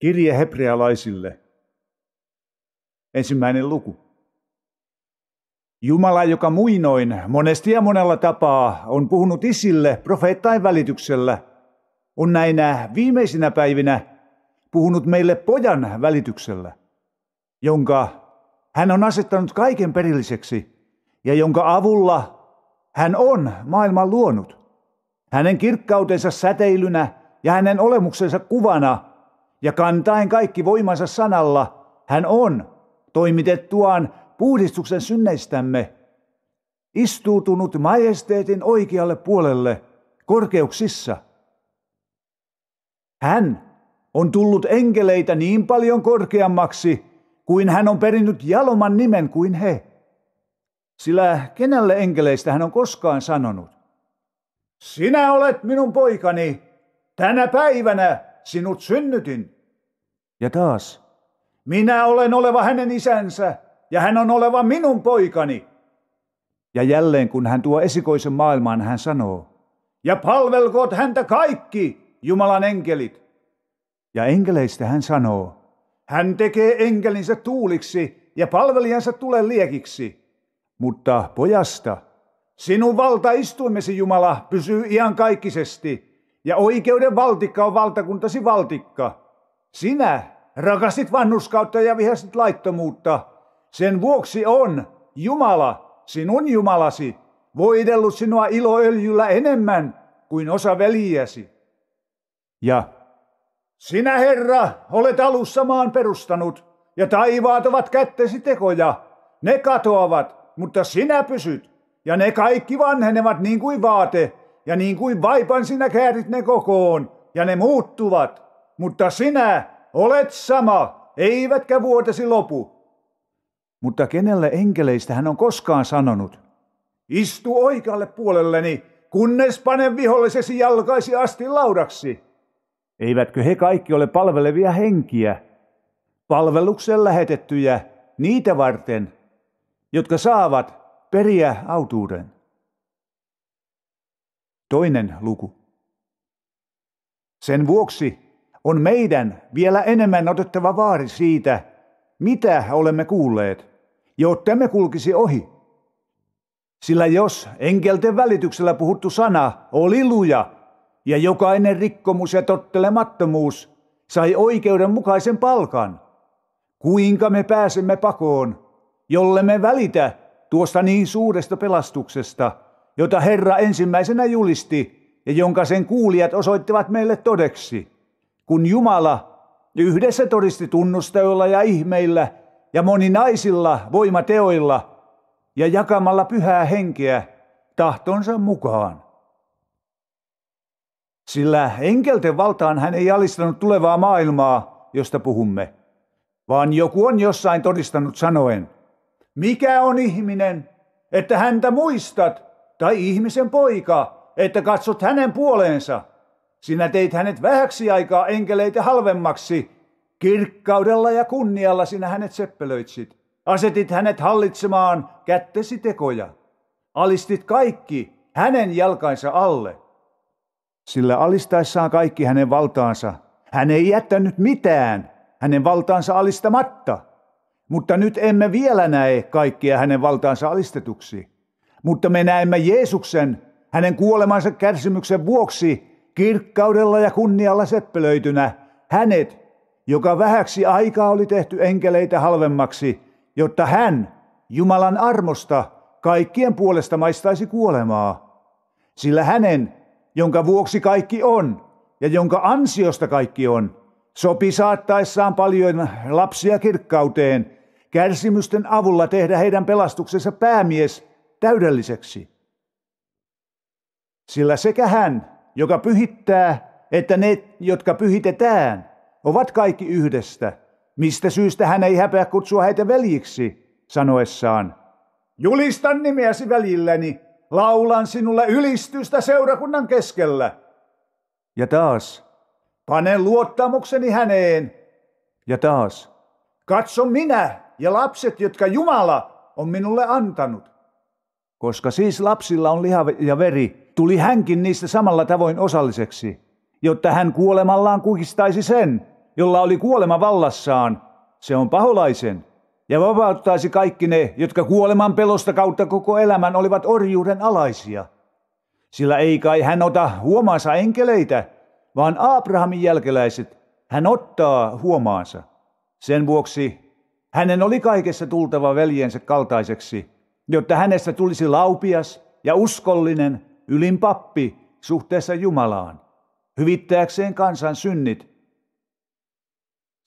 Kirje hebrealaisille, ensimmäinen luku. Jumala, joka muinoin monesti ja monella tapaa on puhunut isille profeettain välityksellä, on näinä viimeisinä päivinä puhunut meille pojan välityksellä, jonka hän on asettanut kaiken perilliseksi ja jonka avulla hän on maailman luonut. Hänen kirkkautensa säteilynä ja hänen olemuksensa kuvana – ja kantaen kaikki voimansa sanalla, hän on, toimitettuaan puhdistuksen synneistämme, istuutunut majesteetin oikealle puolelle korkeuksissa. Hän on tullut enkeleitä niin paljon korkeammaksi, kuin hän on perinnyt jaloman nimen kuin he. Sillä kenelle enkeleistä hän on koskaan sanonut? Sinä olet minun poikani, tänä päivänä sinut synnytin. Ja taas, minä olen oleva hänen isänsä, ja hän on oleva minun poikani. Ja jälleen kun hän tuo esikoisen maailmaan, hän sanoo, ja palvelkoot häntä kaikki, Jumalan enkelit. Ja enkeleistä hän sanoo, hän tekee enkelinsä tuuliksi ja palvelijansa tulee liekiksi. Mutta pojasta, sinun valtaistuimesi Jumala pysyy iankaikkisesti, ja oikeuden valtikka on valtakuntasi valtikka. Sinä rakastit vannuskautta ja vihasit laittomuutta. Sen vuoksi on Jumala, sinun Jumalasi, voidellut sinua iloöljyllä enemmän kuin osa veljiäsi. Ja sinä, Herra, olet alussa maan perustanut, ja taivaat ovat kättesi tekoja. Ne katoavat, mutta sinä pysyt, ja ne kaikki vanhenevat niin kuin vaate, ja niin kuin vaipan sinä käärit ne kokoon, ja ne muuttuvat. Mutta sinä, olet sama, eivätkä vuotesi lopu. Mutta kenelle enkeleistä hän on koskaan sanonut? Istu oikealle puolelleni, kunnes panen vihollisesi jalkaisi asti laudaksi. Eivätkö he kaikki ole palvelevia henkiä, palveluksen lähetettyjä, niitä varten, jotka saavat periä autuuden? Toinen luku. Sen vuoksi on meidän vielä enemmän otettava vaari siitä, mitä olemme kuulleet, jotta me kulkisi ohi. Sillä jos enkelten välityksellä puhuttu sana oli luja, ja jokainen rikkomus ja tottelemattomuus sai oikeudenmukaisen palkan, kuinka me pääsemme pakoon, jolle me välitä tuosta niin suuresta pelastuksesta, jota Herra ensimmäisenä julisti ja jonka sen kuulijat osoittivat meille todeksi kun Jumala yhdessä todisti tunnusteilla ja ihmeillä ja moninaisilla voimateoilla ja jakamalla pyhää henkeä tahtonsa mukaan. Sillä enkelten valtaan hän ei alistanut tulevaa maailmaa, josta puhumme, vaan joku on jossain todistanut sanoen, mikä on ihminen, että häntä muistat, tai ihmisen poika, että katsot hänen puoleensa – sinä teit hänet vähäksi aikaa enkeleitä halvemmaksi. Kirkkaudella ja kunnialla sinä hänet seppelöitsit. Asetit hänet hallitsemaan kättesi tekoja. Alistit kaikki hänen jalkansa alle. Sillä alistaessaan kaikki hänen valtaansa, hän ei jättänyt mitään hänen valtaansa alistamatta. Mutta nyt emme vielä näe kaikkia hänen valtaansa alistetuksi. Mutta me näemme Jeesuksen, hänen kuolemansa kärsimyksen vuoksi, Kirkkaudella ja kunnialla seppelöitynä hänet, joka vähäksi aikaa oli tehty enkeleitä halvemmaksi, jotta hän, Jumalan armosta, kaikkien puolesta maistaisi kuolemaa. Sillä hänen, jonka vuoksi kaikki on ja jonka ansiosta kaikki on, sopi saattaessaan paljon lapsia kirkkauteen, kärsimysten avulla tehdä heidän pelastuksensa päämies täydelliseksi. Sillä sekä hän joka pyhittää, että ne, jotka pyhitetään, ovat kaikki yhdestä, mistä syystä hän ei häpeä kutsua heitä veljiksi, sanoessaan, Julistan nimeäsi välilläni, laulan sinulle ylistystä seurakunnan keskellä. Ja taas, panen luottamukseni häneen. Ja taas, katso minä ja lapset, jotka Jumala on minulle antanut. Koska siis lapsilla on liha ja veri, tuli hänkin niistä samalla tavoin osalliseksi, jotta hän kuolemallaan kukistaisi sen, jolla oli kuolema vallassaan, se on paholaisen, ja vapauttaisi kaikki ne, jotka kuoleman pelosta kautta koko elämän olivat orjuuden alaisia. Sillä ei kai hän ota huomaansa enkeleitä, vaan Abrahamin jälkeläiset hän ottaa huomaansa. Sen vuoksi hänen oli kaikessa tultava veljensä kaltaiseksi, jotta hänestä tulisi laupias ja uskollinen ylin pappi suhteessa Jumalaan, hyvittääkseen kansan synnit.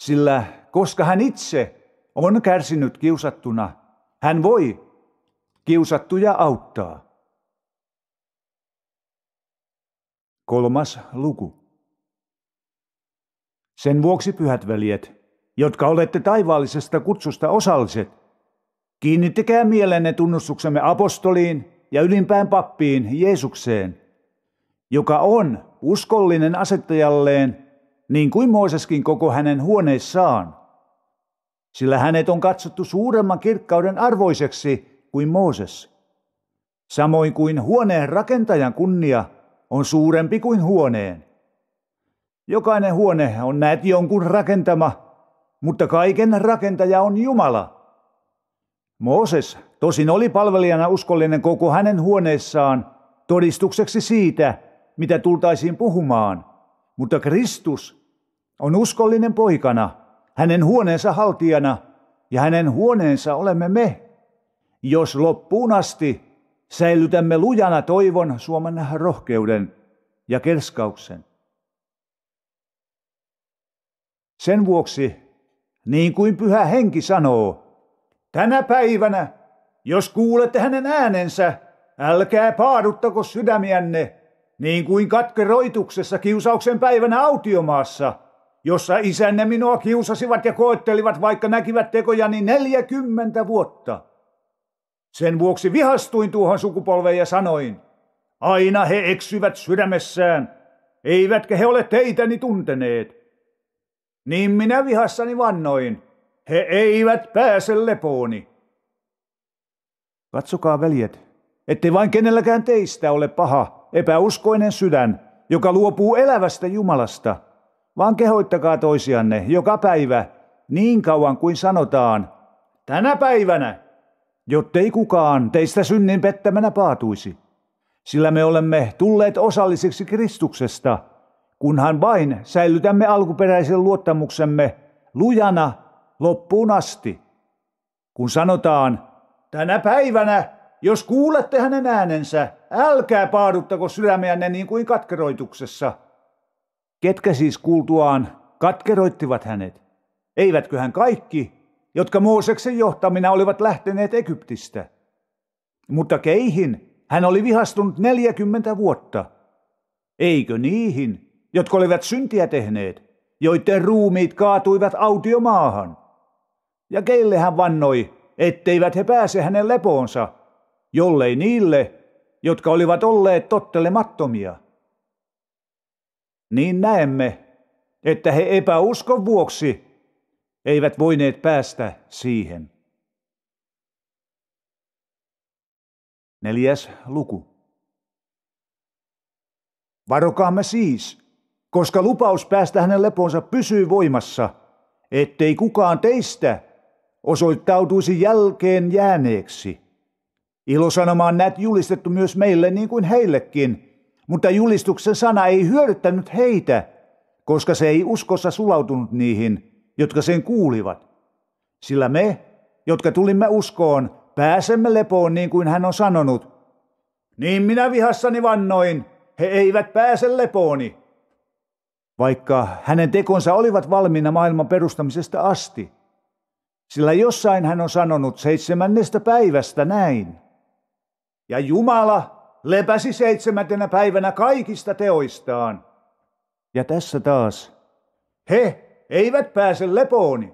Sillä koska hän itse on kärsinyt kiusattuna, hän voi kiusattuja auttaa. Kolmas luku. Sen vuoksi, pyhät veljet, jotka olette taivaallisesta kutsusta osalliset, kiinnittäkää mielenne tunnustuksemme apostoliin, ja ylimpään pappiin Jeesukseen, joka on uskollinen asettajalleen, niin kuin Mooseskin koko hänen huoneissaan. Sillä hänet on katsottu suuremman kirkkauden arvoiseksi kuin Mooses. Samoin kuin huoneen rakentajan kunnia on suurempi kuin huoneen. Jokainen huone on näet jonkun rakentama, mutta kaiken rakentaja on Jumala. Mooses Tosin oli palvelijana uskollinen koko hänen huoneessaan todistukseksi siitä, mitä tultaisiin puhumaan. Mutta Kristus on uskollinen poikana, hänen huoneensa haltijana ja hänen huoneensa olemme me. Jos loppuun asti säilytämme lujana toivon Suomen rohkeuden ja kerskauksen. Sen vuoksi, niin kuin pyhä henki sanoo, tänä päivänä jos kuulette hänen äänensä, älkää paaduttako sydämiänne, niin kuin katkeroituksessa kiusauksen päivänä autiomaassa, jossa isänne minua kiusasivat ja koettelivat, vaikka näkivät tekojani neljäkymmentä vuotta. Sen vuoksi vihastuin tuohon sukupolveen ja sanoin, aina he eksyvät sydämessään, eivätkä he ole teitäni tunteneet. Niin minä vihassani vannoin, he eivät pääse lepooni. Katsokaa, veljet, ettei vain kenelläkään teistä ole paha, epäuskoinen sydän, joka luopuu elävästä Jumalasta, vaan kehoittakaa toisianne joka päivä niin kauan kuin sanotaan, tänä päivänä, jottei kukaan teistä synnin pettämänä paatuisi. Sillä me olemme tulleet osallisiksi Kristuksesta, kunhan vain säilytämme alkuperäisen luottamuksemme lujana loppuun asti. Kun sanotaan, tänä päivänä, jos kuulette hänen äänensä, älkää paaduttako sydämeänne niin kuin katkeroituksessa. Ketkä siis kuultuaan katkeroittivat hänet? hän kaikki, jotka Mooseksen johtamina olivat lähteneet Egyptistä? Mutta keihin hän oli vihastunut neljäkymmentä vuotta. Eikö niihin, jotka olivat syntiä tehneet, joiden ruumiit kaatuivat autiomaahan? Ja keille hän vannoi, etteivät he pääse hänen lepoonsa, jollei niille, jotka olivat olleet tottelemattomia. Niin näemme, että he epäuskon vuoksi eivät voineet päästä siihen. Neljäs luku. Varokaamme siis, koska lupaus päästä hänen leponsa pysyy voimassa, ettei kukaan teistä osoittautuisi jälkeen jääneeksi. Ilosanoma on näet julistettu myös meille niin kuin heillekin, mutta julistuksen sana ei hyödyttänyt heitä, koska se ei uskossa sulautunut niihin, jotka sen kuulivat. Sillä me, jotka tulimme uskoon, pääsemme lepoon niin kuin hän on sanonut. Niin minä vihassani vannoin, he eivät pääse lepooni. Vaikka hänen tekonsa olivat valmiina maailman perustamisesta asti – sillä jossain hän on sanonut seitsemännestä päivästä näin. Ja Jumala lepäsi seitsemäntenä päivänä kaikista teoistaan. Ja tässä taas. He eivät pääse lepooni.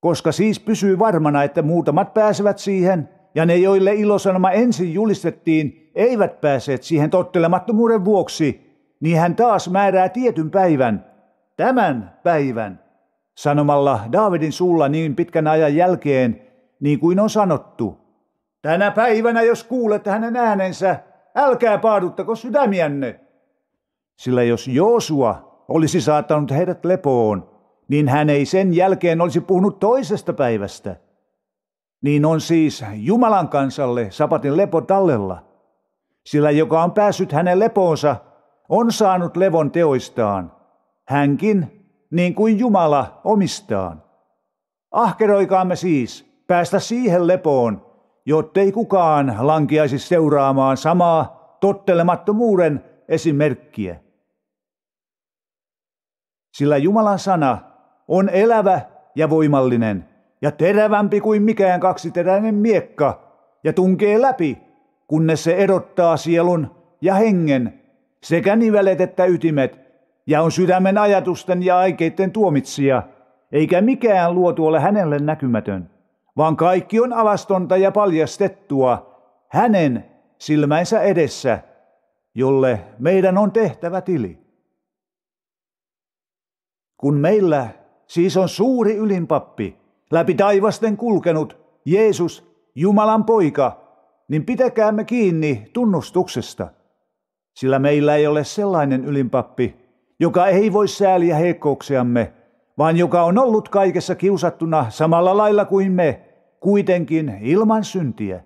Koska siis pysyy varmana, että muutamat pääsevät siihen, ja ne, joille ilosanoma ensin julistettiin, eivät pääseet siihen tottelemattomuuden vuoksi, niin hän taas määrää tietyn päivän, tämän päivän, sanomalla Daavidin suulla niin pitkän ajan jälkeen, niin kuin on sanottu. Tänä päivänä, jos kuulet hänen äänensä, älkää paaduttako sydämiänne. Sillä jos Joosua olisi saattanut heidät lepoon, niin hän ei sen jälkeen olisi puhunut toisesta päivästä. Niin on siis Jumalan kansalle sapatin lepo tallella. Sillä joka on päässyt hänen lepoonsa, on saanut levon teoistaan. Hänkin niin kuin Jumala omistaan. Ahkeroikaamme siis päästä siihen lepoon, jottei kukaan lankiaisi seuraamaan samaa tottelemattomuuden esimerkkiä. Sillä Jumalan sana on elävä ja voimallinen ja terävämpi kuin mikään kaksiteräinen miekka ja tunkee läpi, kunnes se erottaa sielun ja hengen sekä nivelet että ytimet ja on sydämen ajatusten ja aikeiden tuomitsija, eikä mikään luotu ole hänelle näkymätön, vaan kaikki on alastonta ja paljastettua hänen silmänsä edessä, jolle meidän on tehtävä tili. Kun meillä siis on suuri ylinpappi, läpi taivasten kulkenut, Jeesus, Jumalan poika, niin pitäkäämme kiinni tunnustuksesta, sillä meillä ei ole sellainen ylinpappi, joka ei voi sääliä heikkouksiamme, vaan joka on ollut kaikessa kiusattuna samalla lailla kuin me, kuitenkin ilman syntiä.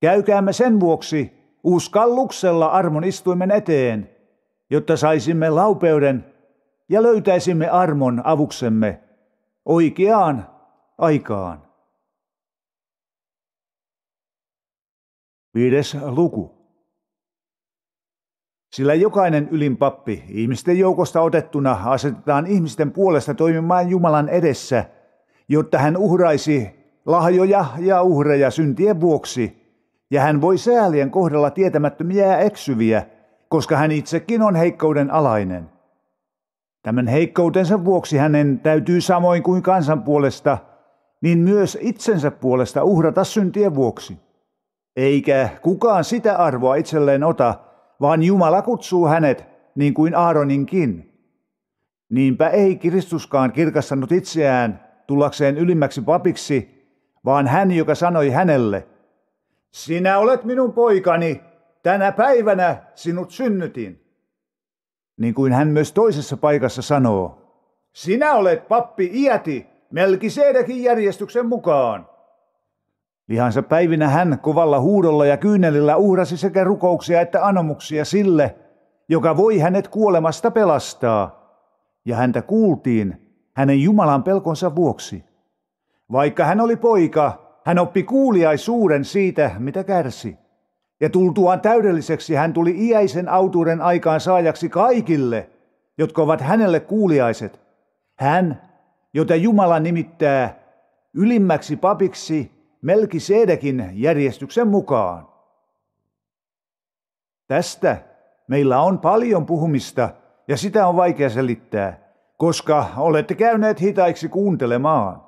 Käykäämme sen vuoksi uskalluksella armon istuimen eteen, jotta saisimme laupeuden ja löytäisimme armon avuksemme oikeaan aikaan. Viides luku. Sillä jokainen ylinpappi ihmisten joukosta otettuna asetetaan ihmisten puolesta toimimaan Jumalan edessä, jotta hän uhraisi lahjoja ja uhreja syntien vuoksi, ja hän voi säälien kohdalla tietämättömiä ja eksyviä, koska hän itsekin on heikkouden alainen. Tämän heikkoutensa vuoksi hänen täytyy samoin kuin kansan puolesta, niin myös itsensä puolesta uhrata syntien vuoksi. Eikä kukaan sitä arvoa itselleen ota, vaan Jumala kutsuu hänet niin kuin Aaroninkin. Niinpä ei Kristuskaan kirkastanut itseään tullakseen ylimmäksi papiksi, vaan hän, joka sanoi hänelle, Sinä olet minun poikani, tänä päivänä sinut synnytin. Niin kuin hän myös toisessa paikassa sanoo, Sinä olet pappi iäti, melki järjestyksen mukaan. Vihansa päivinä hän kovalla huudolla ja kyynelillä uhrasi sekä rukouksia että anomuksia sille, joka voi hänet kuolemasta pelastaa. Ja häntä kuultiin hänen Jumalan pelkonsa vuoksi. Vaikka hän oli poika, hän oppi kuuliaisuuden siitä, mitä kärsi. Ja tultuaan täydelliseksi hän tuli iäisen autuuden aikaan saajaksi kaikille, jotka ovat hänelle kuuliaiset. Hän, jota Jumala nimittää ylimmäksi papiksi Melki Seedekin järjestyksen mukaan. Tästä meillä on paljon puhumista ja sitä on vaikea selittää, koska olette käyneet hitaiksi kuuntelemaan.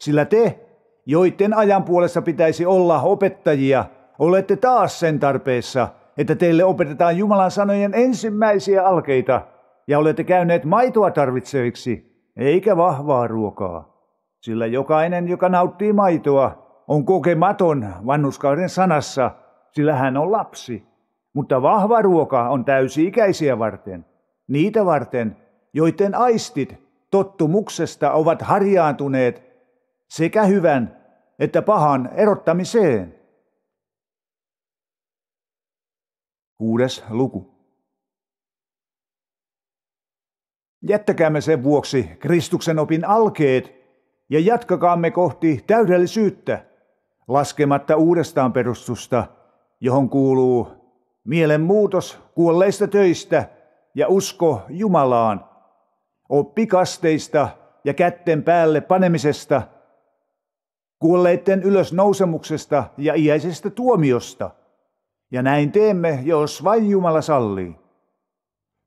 Sillä te, joiden ajan puolessa pitäisi olla opettajia, olette taas sen tarpeessa, että teille opetetaan Jumalan sanojen ensimmäisiä alkeita ja olette käyneet maitoa tarvitseviksi, eikä vahvaa ruokaa. Sillä jokainen, joka nauttii maitoa, on kokematon vannuskauden sanassa, sillä hän on lapsi. Mutta vahva ruoka on täysi-ikäisiä varten, niitä varten, joiden aistit tottumuksesta ovat harjaantuneet sekä hyvän että pahan erottamiseen. Kuudes luku. Jättäkäämme sen vuoksi Kristuksen opin alkeet ja jatkakaamme kohti täydellisyyttä – laskematta uudestaan perustusta, johon kuuluu mielenmuutos kuolleista töistä ja usko Jumalaan, oppikasteista ja kätten päälle panemisesta, kuolleiden ylösnousemuksesta ja iäisestä tuomiosta. Ja näin teemme, jos vain Jumala sallii.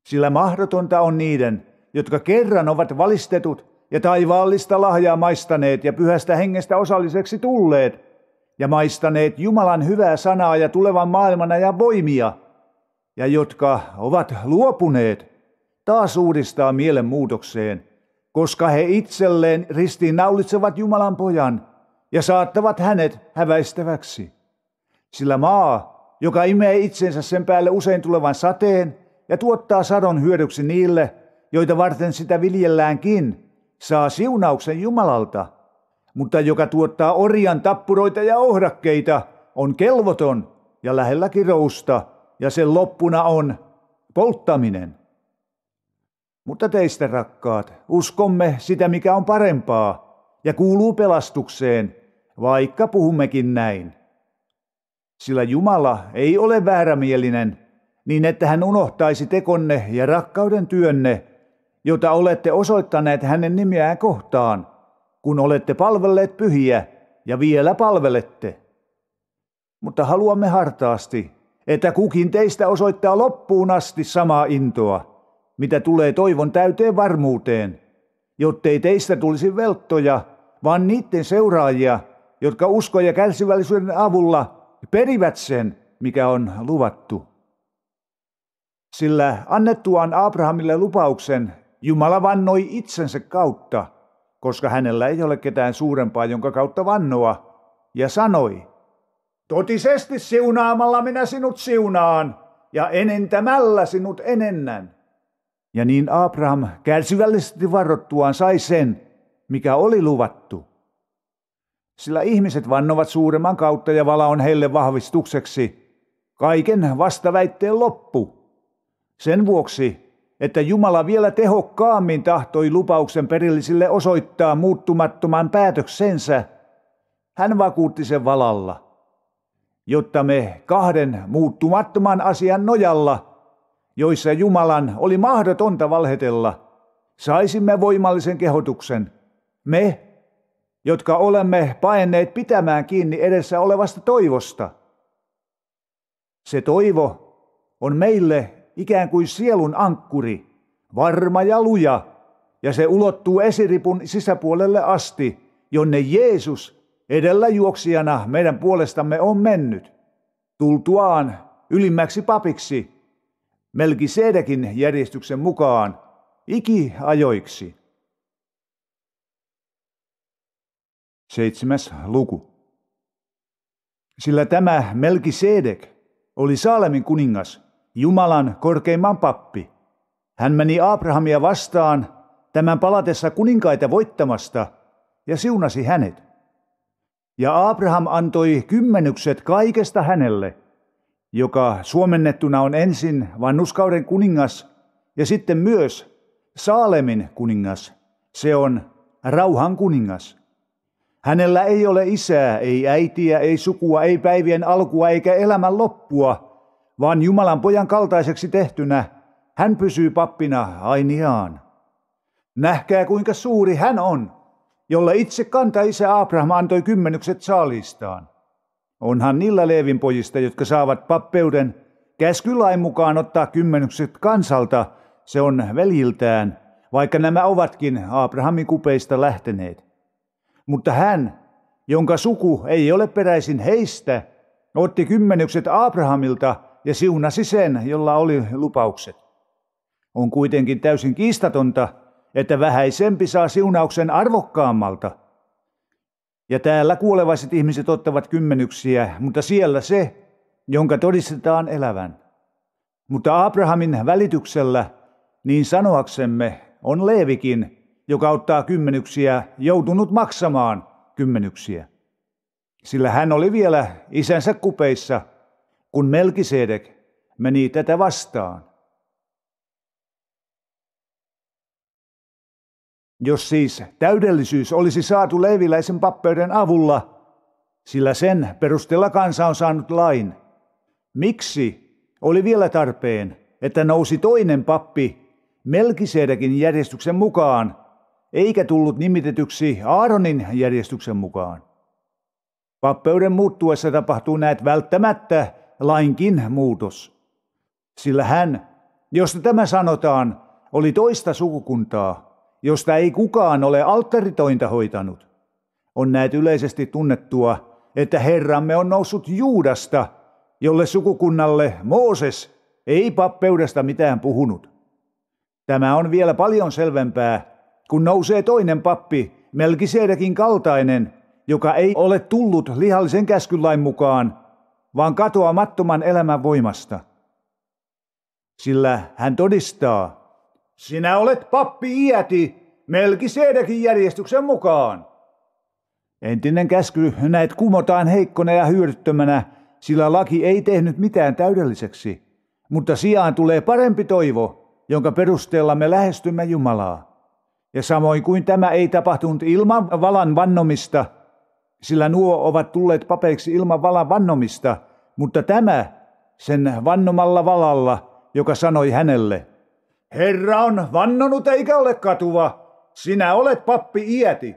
Sillä mahdotonta on niiden, jotka kerran ovat valistetut ja taivaallista lahjaa maistaneet ja pyhästä hengestä osalliseksi tulleet, ja maistaneet Jumalan hyvää sanaa ja tulevan maailmana ja voimia, ja jotka ovat luopuneet, taas uudistaa mielenmuutokseen, koska he itselleen ristiinnaulitsevat Jumalan pojan ja saattavat hänet häväistäväksi. Sillä maa, joka imee itsensä sen päälle usein tulevan sateen ja tuottaa sadon hyödyksi niille, joita varten sitä viljelläänkin, saa siunauksen Jumalalta – mutta joka tuottaa orjan tappuroita ja ohrakkeita, on kelvoton ja lähellä kirousta, ja sen loppuna on polttaminen. Mutta teistä, rakkaat, uskomme sitä, mikä on parempaa ja kuuluu pelastukseen, vaikka puhummekin näin. Sillä Jumala ei ole väärämielinen, niin että hän unohtaisi tekonne ja rakkauden työnne, jota olette osoittaneet hänen nimeään kohtaan – kun olette palvelleet pyhiä ja vielä palvelette. Mutta haluamme hartaasti, että kukin teistä osoittaa loppuun asti samaa intoa, mitä tulee toivon täyteen varmuuteen, jottei teistä tulisi velttoja, vaan niiden seuraajia, jotka usko ja kärsivällisyyden avulla perivät sen, mikä on luvattu. Sillä annettuaan Abrahamille lupauksen Jumala vannoi itsensä kautta – koska hänellä ei ole ketään suurempaa, jonka kautta vannoa, ja sanoi, Totisesti siunaamalla minä sinut siunaan, ja enentämällä sinut enennän. Ja niin Abraham kärsivällisesti varottuaan sai sen, mikä oli luvattu. Sillä ihmiset vannovat suuremman kautta ja vala on heille vahvistukseksi. Kaiken vastaväitteen loppu. Sen vuoksi että Jumala vielä tehokkaammin tahtoi lupauksen perillisille osoittaa muuttumattoman päätöksensä, hän vakuutti sen valalla, jotta me kahden muuttumattoman asian nojalla, joissa Jumalan oli mahdotonta valhetella, saisimme voimallisen kehotuksen. Me, jotka olemme paenneet pitämään kiinni edessä olevasta toivosta. Se toivo on meille ikään kuin sielun ankkuri, varma ja luja, ja se ulottuu esiripun sisäpuolelle asti, jonne Jeesus edellä juoksijana meidän puolestamme on mennyt. Tultuaan ylimmäksi papiksi, Melkisedekin järjestyksen mukaan, ikiajoiksi. Seitsemäs luku. Sillä tämä Melkisedek oli Saalemin kuningas – Jumalan korkeimman pappi. Hän meni Abrahamia vastaan tämän palatessa kuninkaita voittamasta ja siunasi hänet. Ja Abraham antoi kymmenykset kaikesta hänelle, joka suomennettuna on ensin vannuskauden kuningas ja sitten myös Saalemin kuningas. Se on rauhan kuningas. Hänellä ei ole isää, ei äitiä, ei sukua, ei päivien alkua eikä elämän loppua – vaan Jumalan pojan kaltaiseksi tehtynä hän pysyy pappina ainiaan. Nähkää kuinka suuri hän on, jolla itse kanta isä Abraham antoi kymmenykset saalistaan. Onhan niillä Leevin pojista, jotka saavat pappeuden, käskylain mukaan ottaa kymmenykset kansalta, se on veljiltään, vaikka nämä ovatkin Abrahamin kupeista lähteneet. Mutta hän, jonka suku ei ole peräisin heistä, otti kymmenykset Abrahamilta ja siunasi sen, jolla oli lupaukset. On kuitenkin täysin kiistatonta, että vähäisempi saa siunauksen arvokkaammalta. Ja täällä kuolevaiset ihmiset ottavat kymmenyksiä, mutta siellä se, jonka todistetaan elävän. Mutta Abrahamin välityksellä, niin sanoaksemme, on Leevikin, joka ottaa kymmenyksiä, joutunut maksamaan kymmenyksiä. Sillä hän oli vielä isänsä kupeissa – kun Melkisedek meni tätä vastaan. Jos siis täydellisyys olisi saatu leiviläisen pappeuden avulla, sillä sen perusteella kansa on saanut lain, miksi oli vielä tarpeen, että nousi toinen pappi Melkisedekin järjestyksen mukaan, eikä tullut nimitetyksi Aaronin järjestyksen mukaan? Pappeuden muuttuessa tapahtuu näet välttämättä lainkin muutos. Sillä hän, josta tämä sanotaan, oli toista sukukuntaa, josta ei kukaan ole alttaritointa hoitanut. On näet yleisesti tunnettua, että Herramme on noussut Juudasta, jolle sukukunnalle Mooses ei pappeudesta mitään puhunut. Tämä on vielä paljon selvempää, kun nousee toinen pappi, Melkiseedekin kaltainen, joka ei ole tullut lihallisen käskylain mukaan, vaan katoamattoman elämän voimasta. Sillä hän todistaa, sinä olet pappi iäti Melkisedekin järjestyksen mukaan. Entinen käsky näet kumotaan heikkona ja hyödyttömänä, sillä laki ei tehnyt mitään täydelliseksi, mutta sijaan tulee parempi toivo, jonka perusteella me lähestymme Jumalaa. Ja samoin kuin tämä ei tapahtunut ilman valan vannomista – sillä nuo ovat tulleet papeiksi ilman valan vannomista, mutta tämä sen vannomalla valalla, joka sanoi hänelle, Herra on vannonut eikä ole katuva, sinä olet pappi iäti.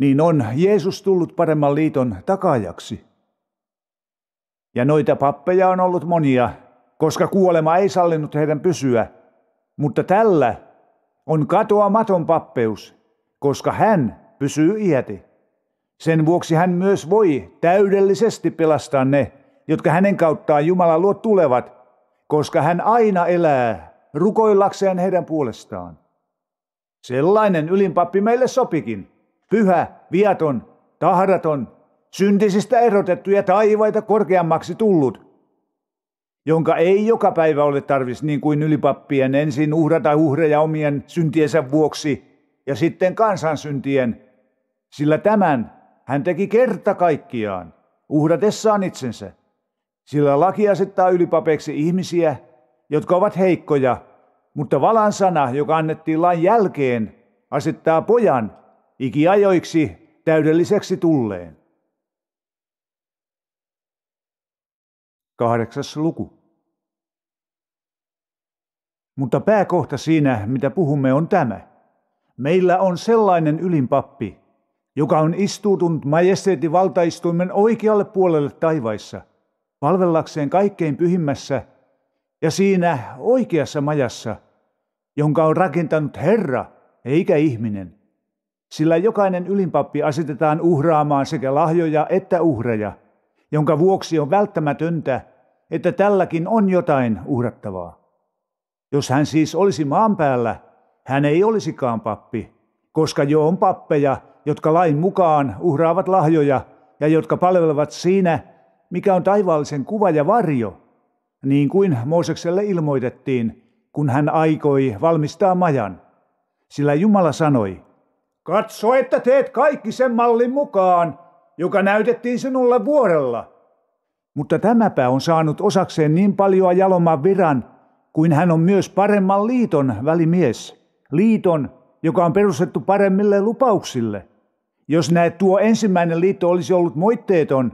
Niin on Jeesus tullut paremman liiton takajaksi. Ja noita pappeja on ollut monia, koska kuolema ei sallinut heidän pysyä, mutta tällä on katoamaton pappeus, koska hän pysyy iäti. Sen vuoksi hän myös voi täydellisesti pelastaa ne, jotka hänen kauttaan Jumala luo tulevat, koska hän aina elää rukoillakseen heidän puolestaan. Sellainen ylinpappi meille sopikin, pyhä, viaton, tahdaton, syntisistä erotettu ja taivaita korkeammaksi tullut, jonka ei joka päivä ole tarvis niin kuin ylipappien ensin uhrata uhreja omien syntiensä vuoksi ja sitten kansansyntien, sillä tämän hän teki kerta kaikkiaan, uhratessaan itsensä. Sillä laki asettaa ylipapeeksi ihmisiä, jotka ovat heikkoja, mutta valan sana, joka annettiin lain jälkeen, asettaa pojan ikiajoiksi täydelliseksi tulleen. Kahdeksas luku. Mutta pääkohta siinä, mitä puhumme, on tämä. Meillä on sellainen ylinpappi, joka on istuutunut majesteetin valtaistuimen oikealle puolelle taivaissa, palvellakseen kaikkein pyhimmässä ja siinä oikeassa majassa, jonka on rakentanut Herra eikä ihminen. Sillä jokainen ylinpappi asetetaan uhraamaan sekä lahjoja että uhreja, jonka vuoksi on välttämätöntä, että tälläkin on jotain uhrattavaa. Jos hän siis olisi maan päällä, hän ei olisikaan pappi, koska jo on pappeja, jotka lain mukaan uhraavat lahjoja ja jotka palvelevat siinä, mikä on taivaallisen kuva ja varjo, niin kuin Moosekselle ilmoitettiin, kun hän aikoi valmistaa majan. Sillä Jumala sanoi, Katso, että teet kaikki sen mallin mukaan, joka näytettiin sinulle vuorella. Mutta tämäpä on saanut osakseen niin paljon jalomaan viran, kuin hän on myös paremman liiton välimies. Liiton, joka on perustettu paremmille lupauksille. Jos näet tuo ensimmäinen liitto olisi ollut moitteeton,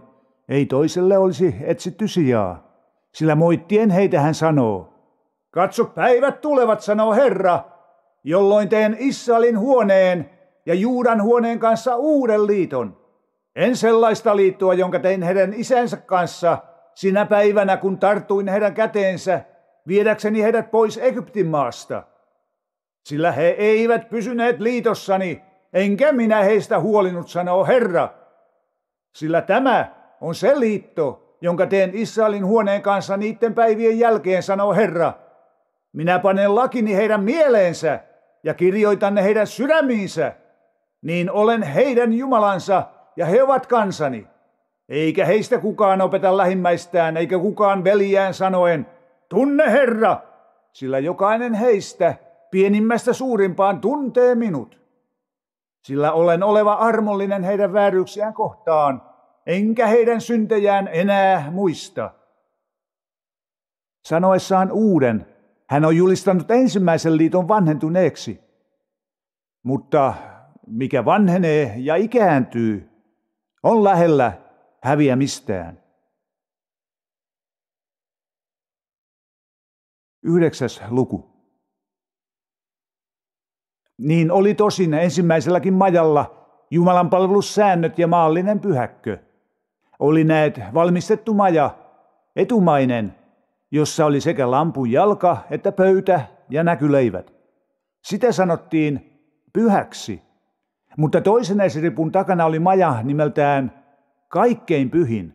ei toiselle olisi etsitty sijaa. Sillä moittien heitä hän sanoo, Katso, päivät tulevat, sanoo Herra, jolloin teen Israelin huoneen ja Juudan huoneen kanssa uuden liiton. En sellaista liittoa, jonka tein heidän isänsä kanssa sinä päivänä, kun tartuin heidän käteensä, viedäkseni heidät pois Egyptin maasta – sillä he eivät pysyneet liitossani, enkä minä heistä huolinut sanoo Herra. Sillä tämä on se liitto, jonka teen Israelin huoneen kanssa niiden päivien jälkeen, sanoo Herra. Minä panen lakini heidän mieleensä ja kirjoitan ne heidän sydämiinsä, niin olen heidän Jumalansa ja he ovat kansani. Eikä heistä kukaan opeta lähimmäistään, eikä kukaan veljään sanoen, tunne Herra, sillä jokainen heistä pienimmästä suurimpaan tuntee minut, sillä olen oleva armollinen heidän vääryksiään kohtaan, enkä heidän syntejään enää muista. Sanoessaan uuden, hän on julistanut ensimmäisen liiton vanhentuneeksi. Mutta mikä vanhenee ja ikääntyy, on lähellä häviämistään. Yhdeksäs luku. Niin oli tosin ensimmäiselläkin majalla Jumalan palvelussäännöt ja maallinen pyhäkkö. Oli näet valmistettu maja, etumainen, jossa oli sekä lampun jalka että pöytä ja näkyleivät. Sitä sanottiin pyhäksi, mutta toisen esiripun takana oli maja nimeltään kaikkein pyhin.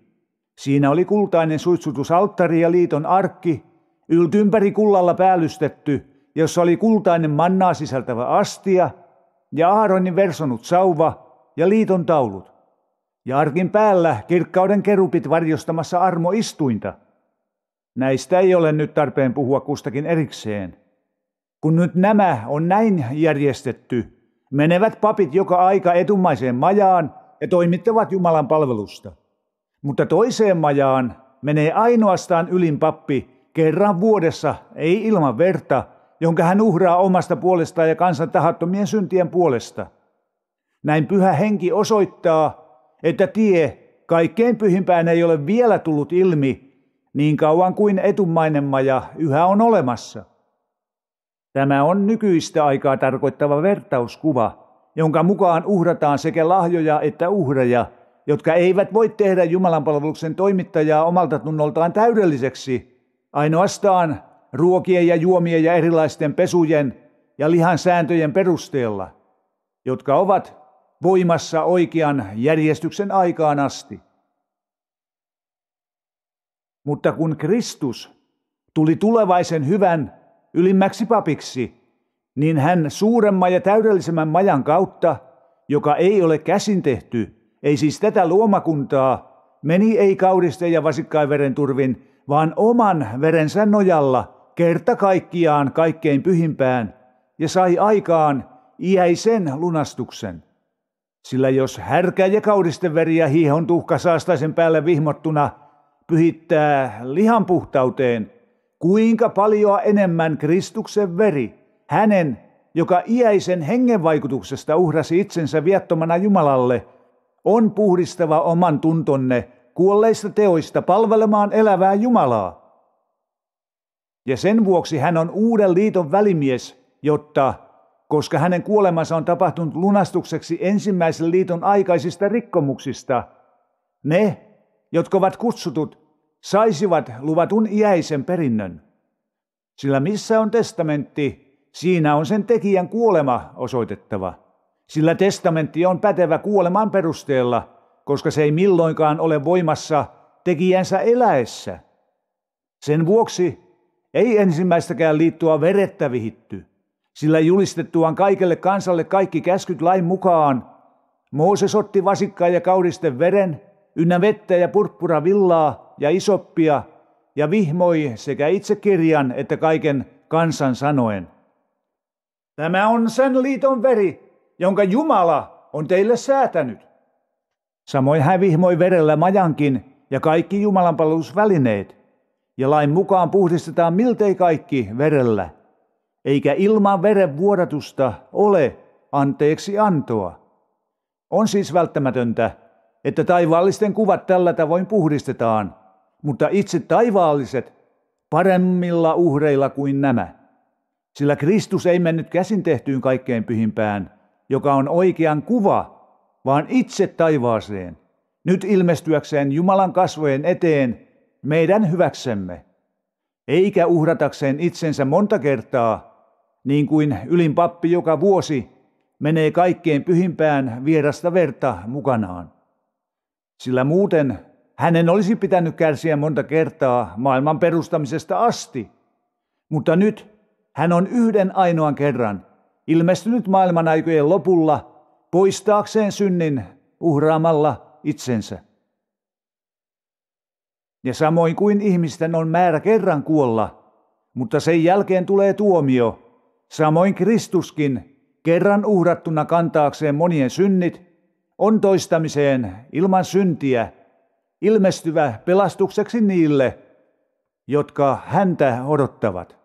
Siinä oli kultainen suitsutusalttari ja liiton arkki, yltympäri kullalla päällystetty, jossa oli kultainen mannaa sisältävä astia ja Aaronin versonut sauva ja liiton taulut. Ja arkin päällä kirkkauden kerupit varjostamassa armoistuinta. Näistä ei ole nyt tarpeen puhua kustakin erikseen. Kun nyt nämä on näin järjestetty, menevät papit joka aika etumaiseen majaan ja toimittavat Jumalan palvelusta. Mutta toiseen majaan menee ainoastaan ylin pappi kerran vuodessa, ei ilman verta, jonka hän uhraa omasta puolestaan ja kansan tahattomien syntien puolesta. Näin pyhä henki osoittaa, että tie kaikkein pyhimpään ei ole vielä tullut ilmi, niin kauan kuin etumainen maja yhä on olemassa. Tämä on nykyistä aikaa tarkoittava vertauskuva, jonka mukaan uhrataan sekä lahjoja että uhreja, jotka eivät voi tehdä Jumalan palveluksen toimittajaa omalta tunnoltaan täydelliseksi, ainoastaan ruokien ja juomien ja erilaisten pesujen ja lihan sääntöjen perusteella, jotka ovat voimassa oikean järjestyksen aikaan asti. Mutta kun Kristus tuli tulevaisen hyvän ylimmäksi papiksi, niin hän suuremman ja täydellisemmän majan kautta, joka ei ole käsin tehty, ei siis tätä luomakuntaa, meni ei kaudisten ja vasikkain veren turvin, vaan oman verensä nojalla kerta kaikkiaan kaikkein pyhimpään ja sai aikaan iäisen lunastuksen. Sillä jos härkä ja kaudisten veri ja hiihon tuhka saastaisen päälle vihmottuna pyhittää lihan puhtauteen, kuinka paljon enemmän Kristuksen veri, hänen, joka iäisen hengen vaikutuksesta uhrasi itsensä viattomana Jumalalle, on puhdistava oman tuntonne kuolleista teoista palvelemaan elävää Jumalaa ja sen vuoksi hän on uuden liiton välimies, jotta, koska hänen kuolemansa on tapahtunut lunastukseksi ensimmäisen liiton aikaisista rikkomuksista, ne, jotka ovat kutsutut, saisivat luvatun iäisen perinnön. Sillä missä on testamentti, siinä on sen tekijän kuolema osoitettava. Sillä testamentti on pätevä kuoleman perusteella, koska se ei milloinkaan ole voimassa tekijänsä eläessä. Sen vuoksi ei ensimmäistäkään liittoa verettä vihitty, sillä julistettuaan kaikelle kansalle kaikki käskyt lain mukaan, Mooses otti vasikkaan ja kaudisten veren, ynnä vettä ja purppura villaa ja isoppia, ja vihmoi sekä itse kirjan että kaiken kansan sanoen. Tämä on sen liiton veri, jonka Jumala on teille säätänyt. Samoin hän vihmoi verellä majankin ja kaikki Jumalan palusvälineet ja lain mukaan puhdistetaan miltei kaikki verellä, eikä ilman veren vuodatusta ole anteeksi antoa. On siis välttämätöntä, että taivaallisten kuvat tällä tavoin puhdistetaan, mutta itse taivaalliset paremmilla uhreilla kuin nämä. Sillä Kristus ei mennyt käsin tehtyyn kaikkein pyhimpään, joka on oikean kuva, vaan itse taivaaseen, nyt ilmestyäkseen Jumalan kasvojen eteen – meidän hyväksemme, eikä uhratakseen itsensä monta kertaa, niin kuin ylin pappi joka vuosi menee kaikkein pyhimpään vierasta verta mukanaan. Sillä muuten hänen olisi pitänyt kärsiä monta kertaa maailman perustamisesta asti, mutta nyt hän on yhden ainoan kerran ilmestynyt maailman aikojen lopulla poistaakseen synnin uhraamalla itsensä. Ja samoin kuin ihmisten on määrä kerran kuolla, mutta sen jälkeen tulee tuomio, samoin Kristuskin kerran uhrattuna kantaakseen monien synnit, on toistamiseen ilman syntiä ilmestyvä pelastukseksi niille, jotka häntä odottavat.